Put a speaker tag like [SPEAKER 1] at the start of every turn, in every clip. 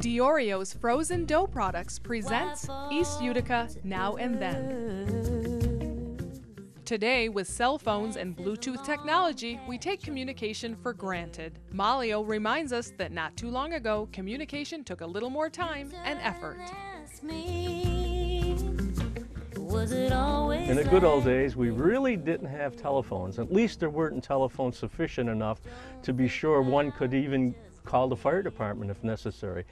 [SPEAKER 1] Diorio's frozen dough products presents East Utica Now and Then. Today, with cell phones and Bluetooth technology, we take communication for granted. Malio reminds us that not too long ago, communication took a little more time and effort. In the good old
[SPEAKER 2] days, we really didn't have telephones. At least there weren't telephones sufficient enough to be sure one could even call the fire department if necessary.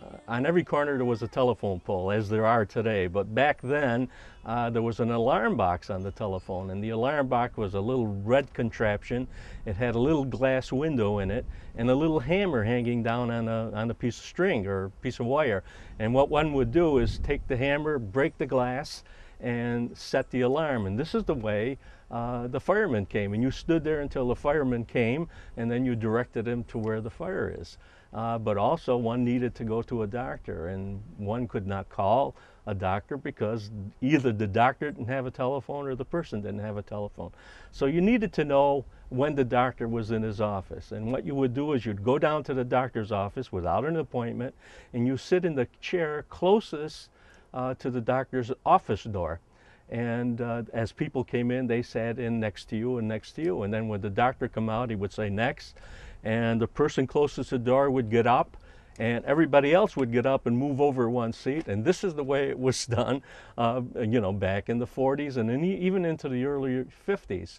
[SPEAKER 2] Uh, on every corner there was a telephone pole, as there are today, but back then uh, there was an alarm box on the telephone, and the alarm box was a little red contraption. It had a little glass window in it and a little hammer hanging down on a, on a piece of string or piece of wire. And what one would do is take the hammer, break the glass, and set the alarm. And this is the way uh, the firemen came. And you stood there until the firemen came, and then you directed them to where the fire is. Uh, but also, one needed to go to a doctor, and one could not call a doctor because either the doctor didn't have a telephone or the person didn't have a telephone. So you needed to know when the doctor was in his office. And what you would do is you'd go down to the doctor's office without an appointment, and you sit in the chair closest uh, to the doctor's office door. And uh, as people came in, they sat in next to you and next to you. And then when the doctor come out, he would say next. And the person closest to the door would get up and everybody else would get up and move over one seat. And this is the way it was done, uh, you know, back in the 40s and in, even into the early 50s.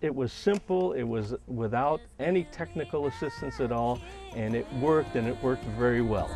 [SPEAKER 2] It was simple, it was without any technical assistance at all, and it worked and it worked very well.